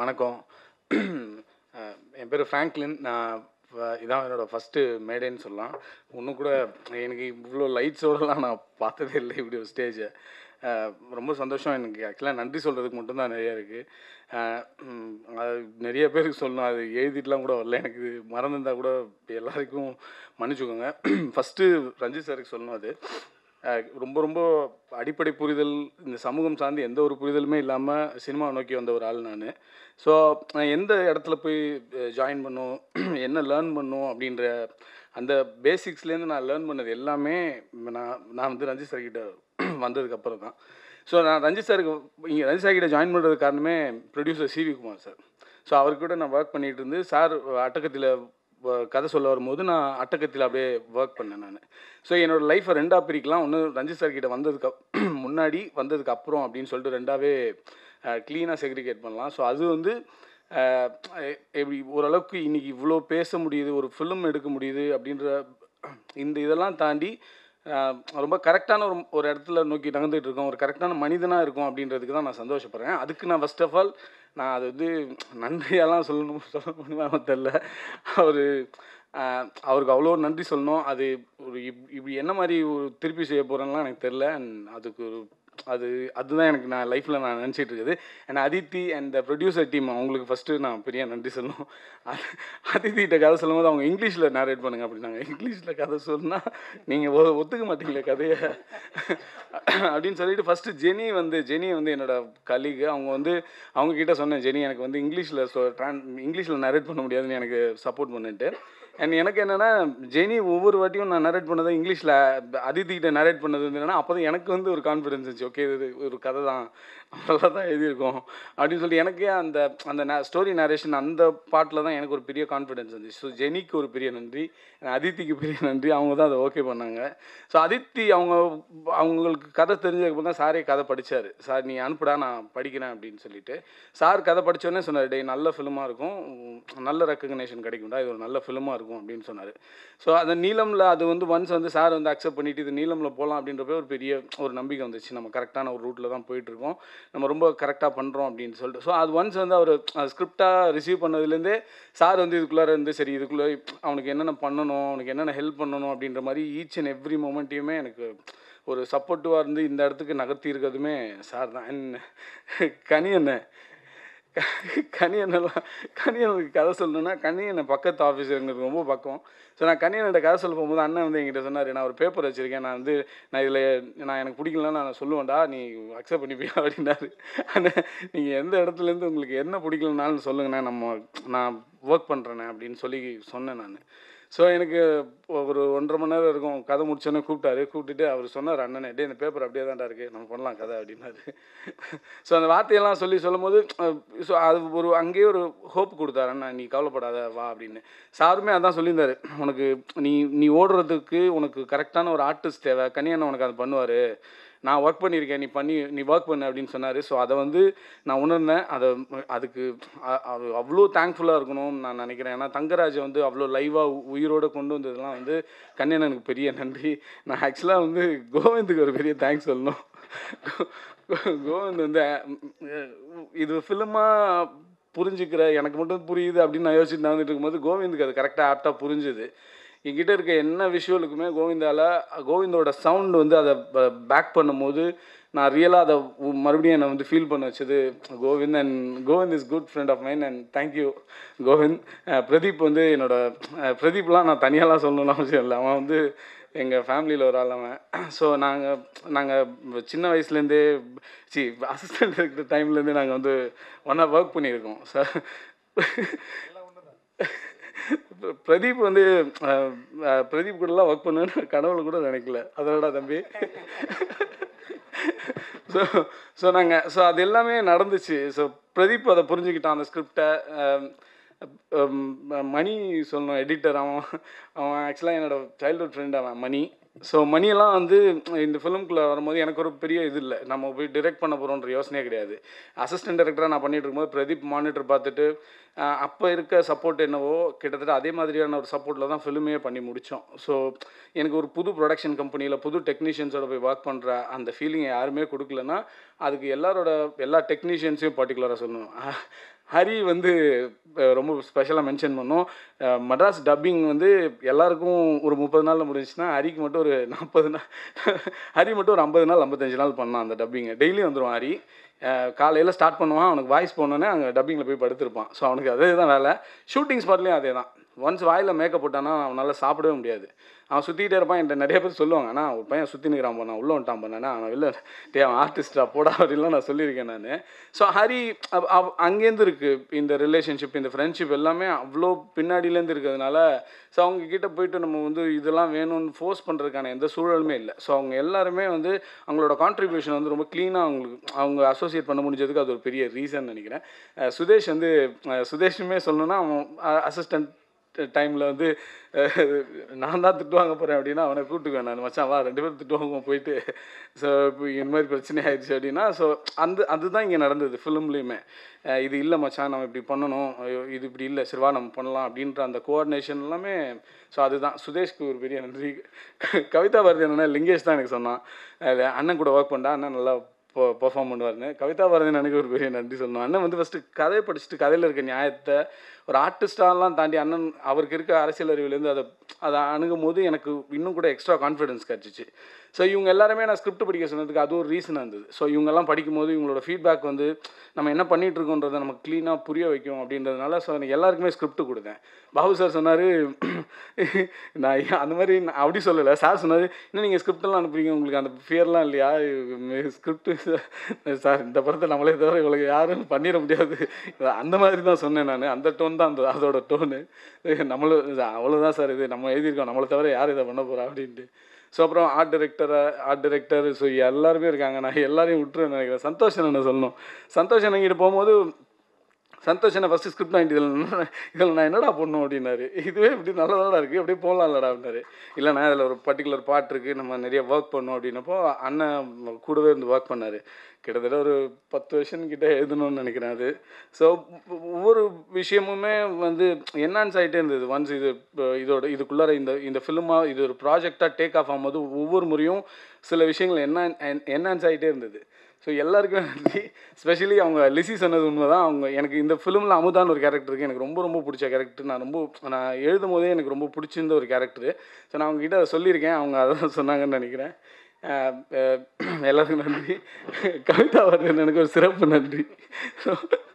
வணக்கம் என் பேர் ஃப்ராங்க்லின் நான் இதான் என்னோட ஃபஸ்ட்டு மேடைன்னு சொல்லலாம் இன்னும் கூட எனக்கு இவ்வளோ லைட்ஸோடலாம் நான் பார்த்ததே இல்லை இப்படி ஒரு ஸ்டேஜை ரொம்ப சந்தோஷம் எனக்கு ஆக்சுவலாக நன்றி சொல்கிறதுக்கு மட்டும்தான் நிறையா இருக்குது அது நிறைய பேருக்கு சொல்லணும் அது எழுதிட்டுலாம் கூட வரல எனக்கு இது மறந்துருந்தால் கூட எல்லாருக்கும் மன்னிச்சுக்கோங்க ஃபஸ்ட்டு ரஞ்சித் சாருக்கு சொல்லணும் அது ரொம்ப ரொம்ப அடிப்படை புரிதல் இந்த சமூகம் சார்ந்து எந்த ஒரு புரிதலுமே இல்லாமல் சினிமா நோக்கி வந்த ஒரு ஆள் நான் ஸோ நான் எந்த இடத்துல போய் ஜாயின் பண்ணும் என்ன லேர்ன் பண்ணும் அப்படின்ற அந்த பேசிக்ஸ்லேருந்து நான் லேர்ன் பண்ணது எல்லாமே நான் நான் வந்து ரஞ்சித் சார்கிட்ட வந்ததுக்கப்புறம் தான் ஸோ நான் ரஞ்சித் சாருக்கு இங்கே ரஞ்சித் சார்கிட்ட ஜாயின் பண்ணுறது காரணமே producer CV Kumar sir so அவர்கிட்ட நான் ஒர்க் பண்ணிகிட்டு இருந்து சார் அட்டக்கத்தில் கதை சொல்ல வரும்போது நான் அட்டகத்தில் அப்படியே ஒர்க் பண்ணேன் நான் ஸோ என்னோடய லைஃப்பை ரெண்டாக பிரிக்கலாம் ஒன்று ரஞ்சித் சார் கிட்ட வந்ததுக்கு முன்னாடி வந்ததுக்கு அப்புறம் அப்படின்னு சொல்லிட்டு ரெண்டாவே க்ளீனாக செக்ரிகேட் பண்ணலாம் ஸோ அது வந்து எப்படி ஓரளவுக்கு இன்றைக்கி இவ்வளோ பேச முடியுது ஒரு ஃபிலிம் எடுக்க முடியுது அப்படின்ற இந்த இதெல்லாம் தாண்டி ரொம்ப கரெக்டான ஒரு ஒரு இடத்துல நோக்கி நகர்ந்துட்டு இருக்கோம் ஒரு கரெக்டான மனிதனாக இருக்கும் அப்படின்றதுக்கு தான் நான் சந்தோஷப்படுறேன் அதுக்கு நான் ஃபஸ்ட் ஆஃப் ஆல் நான் அது வந்து நன்றியெல்லாம் சொல்லணும் சொல்ல முடியுமா தெரில அவர் அவருக்கு அவ்வளோ நன்றி சொல்லணும் அது ஒரு இப் இப்படி என்ன மாதிரி ஒரு திருப்பி செய்ய போகிறேன்லாம் எனக்கு தெரில அண்ட் அதுக்கு ஒரு அது அதுதான் எனக்கு நான் லைஃப்பில் நான் நினச்சிட்டு இருக்குது and Aditi and the producer team அவங்களுக்கு ஃபஸ்ட்டு நான் பெரிய நன்றி சொல்லணும் அது அதித்திகிட்ட கதை சொல்லும்போது அவங்க இங்கிலீஷில் நேரேட் பண்ணுங்க அப்படின்னாங்க இங்கிலீஷில் கதை சொன்னால் நீங்கள் ஒத்துக்க மாட்டீங்களே கதையை அப்படின்னு சொல்லிட்டு ஃபஸ்ட்டு ஜெனி வந்து ஜெனி வந்து என்னோட கலீகு அவங்க வந்து அவங்க கிட்டே சொன்னேன் ஜெனி எனக்கு வந்து இங்கிலீஷில் சொ ட்ரான் இங்கிலீஷில் நேரேட் பண்ண முடியாதுன்னு எனக்கு சப்போர்ட் பண்ணிட்டு அண்ட் எனக்கு என்னென்னா ஜெனி ஒவ்வொரு வாட்டியும் நான் நரேட் பண்ணதை இங்கிலீஷில் அதித்திகிட்ட நரேட் பண்ணது என்னென்னா அப்போ எனக்கு வந்து ஒரு கான்ஃபிடன்ஸ் இருந்துச்சு ஓகே இது ஒரு கதை தான் நல்லா தான் எழுதியிருக்கோம் அப்படின்னு சொல்லி எனக்கே அந்த அந்த ஸ்டோரி நரேஷன் அந்த பாட்டில் தான் எனக்கு ஒரு பெரிய கான்ஃபிடன்ஸ் இருந்துச்சு ஸோ ஜெனிக்கு ஒரு பெரிய நன்றி அதித்திக்கு பெரிய நன்றி அவங்க தான் அதை ஓகே பண்ணாங்க ஸோ அதித்தி அவங்க அவங்களுக்கு கதை தெரிஞ்சதுக்கப்புறம் தான் சாரே கதை படித்தார் சார் நீ அனுப்புடா நான் படிக்கிறேன் அப்படின்னு சொல்லிட்டு சார் கதை படித்தோடனே சொன்னார் டே நல்ல ஃபிலிமாக இருக்கும் நல்ல ரெக்கக்னேஷன் கிடைக்கும்டா இது ஒரு நல்ல ஃபிலிமாக இருக்கும் இருக்கும் அப்படின்னு சொன்னார் ஸோ அந்த நீளமில் அது வந்து ஒன்ஸ் வந்து சார் வந்து அக்செப்ட் பண்ணிவிட்டு இது நீளமில் போகலாம் அப்படின்றப்ப ஒரு பெரிய ஒரு நம்பிக்கை வந்துச்சு நம்ம கரெக்டான ஒரு ரூட்டில் தான் போயிட்டுருக்கோம் நம்ம ரொம்ப கரெக்டாக பண்ணுறோம் அப்படின்னு சொல்லிட்டு ஸோ அது ஒன்ஸ் வந்து அவர் ஸ்கிரிப்டாக ரிசீவ் பண்ணதுலேருந்தே சார் வந்து இதுக்குள்ளார இருந்து சரி இதுக்குள்ளே அவனுக்கு என்னென்ன பண்ணணும் அவனுக்கு என்னென்ன ஹெல்ப் பண்ணணும் அப்படின்ற மாதிரி ஈச் அண்ட் எவ்ரி மொமெண்ட்டையுமே எனக்கு ஒரு சப்போர்ட்டிவாக இருந்து இந்த இடத்துக்கு நகர்த்தி இருக்கிறதுமே சார் தான் கனி என்ன கனியனெல்லாம் கனியனுக்கு கதை சொல்லணும்னா கனியனை பக்கத்து ஆஃபீஸ் எங்களுக்கு ரொம்ப பக்கம் ஸோ நான் கனியனோட கதை சொல்ல போகும்போது அண்ணன் வந்து எங்கிட்ட சொன்னார் நான் ஒரு பேப்பர் வச்சுருக்கேன் நான் வந்து நான் இதில் நான் எனக்கு பிடிக்கலன்னா நான் சொல்லுவேன்டா நீ அக்செப்ட் பண்ணிப்பியா அப்படின்னாரு அண்ணன் நீங்கள் எந்த இடத்துலேருந்து உங்களுக்கு என்ன பிடிக்கலனாலும் சொல்லுங்கண்ணா நம்ம நான் ஒர்க் பண்ணுறேண்ணே அப்படின்னு சொல்லி சொன்னேன் நான் ஸோ எனக்கு ஒரு ஒன்றரை மணி நேரம் இருக்கும் கதை முடிச்சோன்னே கூப்பிட்டாரு கூப்பிட்டுட்டு அவர் சொன்னார் அண்ணனே டே இந்த பேப்பர் அப்படியே தான்டா இருக்குது நம்ம பண்ணலாம் கதை அப்படின்னாரு ஸோ அந்த வார்த்தையெல்லாம் சொல்லி சொல்லும் போது ஸோ அது ஒரு அங்கேயே ஒரு ஹோப் கொடுத்தாரு அண்ணா நீ கவலைப்படாத வா அப்படின்னு சாருமே அதான் சொல்லியிருந்தாரு உனக்கு நீ நீ ஓடுறதுக்கு உனக்கு கரெக்டான ஒரு ஆர்டிஸ்ட் தேவை கனியண்ணன் உனக்கு அதை பண்ணுவார் நான் ஒர்க் பண்ணியிருக்கேன் நீ பண்ணி நீ ஒர்க் பண்ண அப்படின்னு சொன்னார் ஸோ அதை வந்து நான் உணர்ந்தேன் அதை அதுக்கு அது அவ்வளோ தேங்க்ஃபுல்லாக இருக்கணும்னு நான் நினைக்கிறேன் ஏன்னா தங்கராஜை வந்து அவ்வளோ லைவாக உயிரோடு கொண்டு வந்ததுலாம் வந்து கண்ணியனனுக்கு பெரிய நன்றி நான் ஆக்சுவலாக வந்து கோவிந்துக்கு ஒரு பெரிய தேங்க்ஸ் சொல்லணும் கோவிந்த் வந்து இது ஃபிலிமாக புரிஞ்சுக்கிற எனக்கு மட்டும் புரியுது அப்படின்னு நான் யோசிச்சுட்டு நடந்துட்டு இருக்கும்போது கோவிந்துக்கு அது கரெக்டாக ஆப்டாக புரிஞ்சுது என்கிட்ட இருக்க என்ன விஷுவலுக்குமே கோவிந்தால கோவிந்தோட சவுண்ட் வந்து அதை பேக் பண்ணும்போது நான் ரியலாக அதை மறுபடியும் என்னை வந்து ஃபீல் பண்ண வச்சது Govind and Govind is good friend of mine and thank you Govind Pradeep வந்து என்னோட பிரதீப்லாம் நான் தனியாலாம் சொல்லணும்னு அவசியம் இல்லை அவன் வந்து எங்கள் ஃபேமிலியில் ஒரு ஆள் அவன் ஸோ நாங்கள் நாங்கள் சின்ன வயசுலேருந்தே சி அசிஸ்டண்ட் இருக்கிற டைம்லேருந்தே நாங்கள் வந்து ஒன்றா ஒர்க் பண்ணியிருக்கோம் சார் பிரதீப் வந்து பிரதீப் கூடலாம் ஒர்க் பண்ணுன்னு கனவுல கூட நினைக்கல அதோட தம்பி ஸோ ஸோ நாங்கள் ஸோ அது எல்லாமே நடந்துச்சு ஸோ பிரதீப் அதை புரிஞ்சுக்கிட்டான் அந்த ஸ்கிரிப்டை மணி சொல்லணும் எடிட்டர் அவன் அவன் ஆக்சுவலாக என்னோடய சைல்ட்ஹுட் ஃப்ரெண்ட் அவன் மணி ஸோ மணியெல்லாம் வந்து இந்த ஃபிலிம்குள்ளே வரும்போது எனக்கு ஒரு பெரிய இது இல்லை நம்ம போய் டிரெக்ட் பண்ண போகிறோன்ற யோசனையே கிடையாது அசிஸ்டன்ட் டேரக்டராக நான் பண்ணிகிட்டு இருக்கும்போது பிரதீப் மானிட்டர் பார்த்துட்டு அப்போ இருக்க சப்போர்ட் என்னவோ கிட்டத்தட்ட அதே மாதிரியான ஒரு சப்போர்ட்டில் தான் ஃபிலிமே பண்ணி முடித்தோம் ஸோ எனக்கு ஒரு புது ப்ரொடக்ஷன் கம்பெனியில் புது டெக்னீஷியன்ஸோட போய் ஒர்க் பண்ணுற அந்த ஃபீலிங் யாருமே கொடுக்கலன்னா அதுக்கு எல்லாரோட எல்லா டெக்னீஷியன்ஸையும் பர்டிகுலராக சொல்லணும் ஹரி வந்து ரொம்ப ஸ்பெஷலாக மென்ஷன் பண்ணோம் மட்ராஸ் டப்பிங் வந்து எல்லாருக்கும் ஒரு முப்பது நாளில் முடிஞ்சிச்சுன்னா ஹரிக்கு மட்டும் ஒரு நாற்பது நாள் ஹரி மட்டும் ஒரு ஐம்பது நாள் ஐம்பத்தஞ்சு நாள் பண்ணோம் அந்த டப்பிங்கை டெய்லியும் வந்துடும் ஹரி காலையில் ஸ்டார்ட் பண்ணுவான் அவனுக்கு வாய்ஸ் போனோன்னே அங்கே டப்பிங்கில் போய் படுத்திருப்பான் ஸோ அவனுக்கு அதே தான் வேலை ஷூட்டிங் ஸ்பாட்லேயும் அதே தான் ஒன்ஸ் வாயில் மேக்கப் போட்டானா நல்லா சாப்பிடவே முடியாது அவன் சுற்றிக்கிட்டே இருப்பான் என்கிட்ட நிறைய பேர் சொல்லுவாங்க ஆனால் அவன் பையன் சுற்றி நிற்கிறான் போனா உள்ளே வந்துட்டான் போனானே அவன் இல்லை டே அவன் ஆர்டிஸ்டாக போடா அப்படின்லாம் நான் சொல்லியிருக்கேன் நான் ஸோ ஹரி அங்கேருந்து இருக்குது இந்த ரிலேஷன்ஷிப் இந்த ஃப்ரெண்ட்ஷிப் எல்லாமே அவ்வளோ பின்னாடியிலேருந்து இருக்கிறதுனால ஸோ அவங்க கிட்டே போயிட்டு நம்ம வந்து இதெல்லாம் வேணும்னு ஃபோர்ஸ் பண்ணுறதுக்கான எந்த சூழலுமே இல்லை ஸோ அவங்க எல்லாருமே வந்து அவங்களோட கான்ட்ரிபியூஷன் வந்து ரொம்ப க்ளீனாக அவங்களுக்கு அவங்க அசோசியேட் பண்ண முடிஞ்சதுக்கு அது ஒரு பெரிய ரீசன் நினைக்கிறேன் சுதேஷ் வந்து சுதேஷுமே சொல்லணும்னா அவன் அசிஸ்டன்ட் டைமில் வந்து நான் தான் திட்டு வாங்க போகிறேன் அப்படின்னா அவனை கூப்பிட்டுக்கு நான் மச்சான் வா ரெண்டு பேரும் திட்டு வாங்குவோம் போயிட்டு ஸோ இப்போ இந்த மாதிரி பிரச்சனை ஆயிடுச்சு அப்படின்னா ஸோ அந்த அதுதான் இங்கே நடந்தது ஃபிலிம்லேயுமே இது இல்லை மச்சான் நம்ம இப்படி பண்ணணும் இது இப்படி இல்லை சிறுவா நம்ம பண்ணலாம் அப்படின்ற அந்த கோஆர்டினேஷன் எல்லாமே ஸோ அதுதான் சுதேஷ்க்கு ஒரு பெரிய நன்றி கவிதா பாரதி என்னென்னா லிங்கேஷ் தான் எனக்கு சொன்னான் அண்ணன் கூட ஒர்க் பண்ணா அண்ணன் நல்லா பெர்ஃபார்ம் பர்ஃபார்ம் பண்ணுவார்னு கவிதா பாரதின்னு எனக்கு ஒரு பெரிய நன்றி சொல்லணும் அண்ணன் வந்து ஃபஸ்ட்டு கதையை படிச்சுட்டு கதையில் இருக்க நியாயத்தை ஒரு ஆர்டிஸ்டாலாம் தாண்டி அண்ணன் அவருக்கு இருக்க அரசியல் அறிவிலேருந்து அதை அதை அணுகும் போது எனக்கு இன்னும் கூட எக்ஸ்ட்ரா கான்ஃபிடென்ஸ் கிடச்சிச்சு ஸோ இவங்க எல்லாருமே நான் ஸ்கிரிப்ட் படிக்க சொன்னதுக்கு அது ஒரு ரீசன் இருந்தது ஸோ இவங்கெல்லாம் படிக்கும்போது இவங்களோட ஃபீட்பேக் வந்து நம்ம என்ன பண்ணிட்டு இருக்கோன்றதை நமக்கு க்ளீனாக புரிய வைக்கும் அப்படின்றதுனால ஸோ எனக்கு எல்லாருக்குமே ஸ்கிரிப்ட் கொடுத்தேன் பாபு சார் சொன்னார் நான் அந்த மாதிரி நான் அப்படி சொல்லலை சார் சொன்னார் இன்னும் நீங்கள் ஸ்கிரிப்டெல்லாம் அனுப்புறீங்க உங்களுக்கு அந்த ஃபியர்லாம் இல்லையா ஸ்கிரிப்ட் சார் இந்த படத்தை நம்மளே தவிர இவளுக்கு யாரும் பண்ணிட முடியாது அந்த மாதிரி தான் சொன்னேன் நான் அந்த டோன் தான் அந்த அதோட டோனு நம்மளும் அவ்வளோதான் சார் இது நம்ம எழுதியிருக்கோம் நம்மளை தவிர யார் இதை பண்ண போகிறா அப்படின்ட்டு ஸோ அப்புறம் ஆர்ட் டிரெக்டரை ஆர்ட் டிரெக்டர் ஸோ எல்லாருமே இருக்காங்க நான் எல்லாரையும் விட்டுருவேன் நினைக்கிறேன் சந்தோஷம் என்ன சொல்லணும் சந்தோஷம் என்னங்கிட்டு போகும்போது சந்தோஷ் என்ன ஃபஸ்ட்டு ஸ்கிரிப்ட் நான் இதில் இதில் நான் என்னடா பண்ணும் அப்படின்னாரு இதுவே இப்படி நல்லதாடா இருக்குது அப்படியே போகலாம்லடா அப்படின்னாரு இல்லைண்ணா இதில் ஒரு பர்டிகுலர் பாட்டு இருக்குது நம்ம நிறைய ஒர்க் பண்ணோம் அப்படின்னப்போ அண்ணன் கூடவே இருந்து ஒர்க் பண்ணார் கிட்டத்தட்ட ஒரு பத்து வருஷம் கிட்டே எழுதணும்னு நினைக்கிறேன் அது ஸோ ஒவ்வொரு விஷயமுமே வந்து என்னான்ஸ் ஆகிட்டே இருந்தது ஒன்ஸ் இது இதோட இதுக்குள்ளார இந்த இந்த ஃபிலிமாக இது ஒரு ப்ராஜெக்டாக டேக் ஆஃப் ஆகும்போது ஒவ்வொரு முறையும் சில விஷயங்கள் என்ன என்னான்ஸ் ஆகிட்டே இருந்தது ஸோ எல்லாருக்குமே நன்றி ஸ்பெஷலி அவங்க லிசி சொன்னது உண்மை தான் அவங்க எனக்கு இந்த ஃபிலிமில் அமுதான்னு ஒரு கேரக்டர் இருக்குது எனக்கு ரொம்ப ரொம்ப பிடிச்ச கேரக்டர் நான் ரொம்ப நான் எழுதும் போதே எனக்கு ரொம்ப பிடிச்சிருந்த ஒரு கேரக்டர் ஸோ நான் அவங்ககிட்ட சொல்லியிருக்கேன் அவங்க அதான் சொன்னாங்கன்னு நினைக்கிறேன் எல்லாருக்கும் நன்றி கவிதா வர்றது எனக்கு ஒரு சிறப்பு நன்றி ஸோ